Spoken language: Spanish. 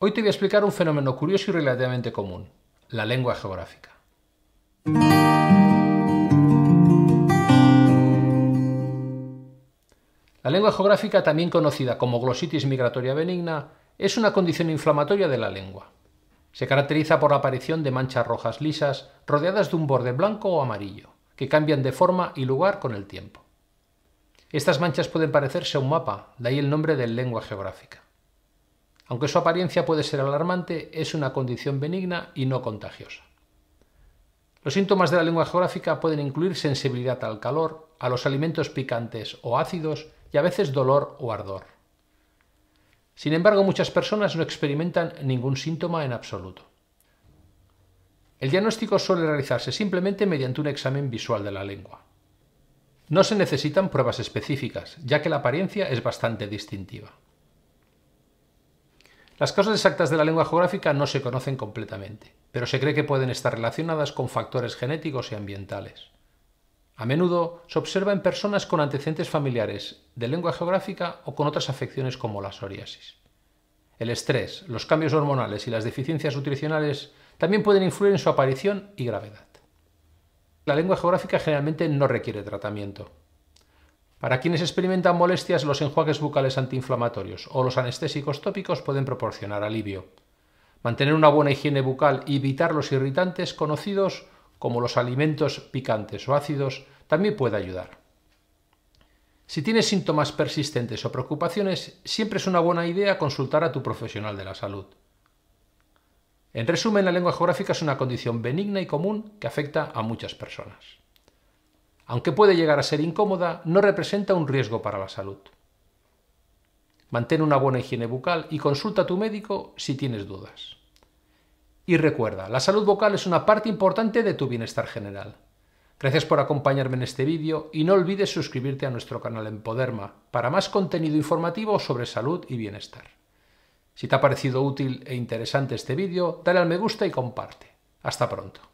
Hoy te voy a explicar un fenómeno curioso y relativamente común, la lengua geográfica. La lengua geográfica, también conocida como glositis migratoria benigna, es una condición inflamatoria de la lengua. Se caracteriza por la aparición de manchas rojas lisas rodeadas de un borde blanco o amarillo, que cambian de forma y lugar con el tiempo. Estas manchas pueden parecerse a un mapa, de ahí el nombre de lengua geográfica. Aunque su apariencia puede ser alarmante, es una condición benigna y no contagiosa. Los síntomas de la lengua geográfica pueden incluir sensibilidad al calor, a los alimentos picantes o ácidos y a veces dolor o ardor. Sin embargo, muchas personas no experimentan ningún síntoma en absoluto. El diagnóstico suele realizarse simplemente mediante un examen visual de la lengua. No se necesitan pruebas específicas, ya que la apariencia es bastante distintiva. Las causas exactas de la lengua geográfica no se conocen completamente, pero se cree que pueden estar relacionadas con factores genéticos y ambientales. A menudo se observa en personas con antecedentes familiares de lengua geográfica o con otras afecciones como la psoriasis. El estrés, los cambios hormonales y las deficiencias nutricionales también pueden influir en su aparición y gravedad. La lengua geográfica generalmente no requiere tratamiento, para quienes experimentan molestias, los enjuagues bucales antiinflamatorios o los anestésicos tópicos pueden proporcionar alivio. Mantener una buena higiene bucal y evitar los irritantes conocidos como los alimentos picantes o ácidos también puede ayudar. Si tienes síntomas persistentes o preocupaciones, siempre es una buena idea consultar a tu profesional de la salud. En resumen, la lengua geográfica es una condición benigna y común que afecta a muchas personas aunque puede llegar a ser incómoda, no representa un riesgo para la salud. Mantén una buena higiene bucal y consulta a tu médico si tienes dudas. Y recuerda, la salud vocal es una parte importante de tu bienestar general. Gracias por acompañarme en este vídeo y no olvides suscribirte a nuestro canal Empoderma para más contenido informativo sobre salud y bienestar. Si te ha parecido útil e interesante este vídeo, dale al me gusta y comparte. Hasta pronto.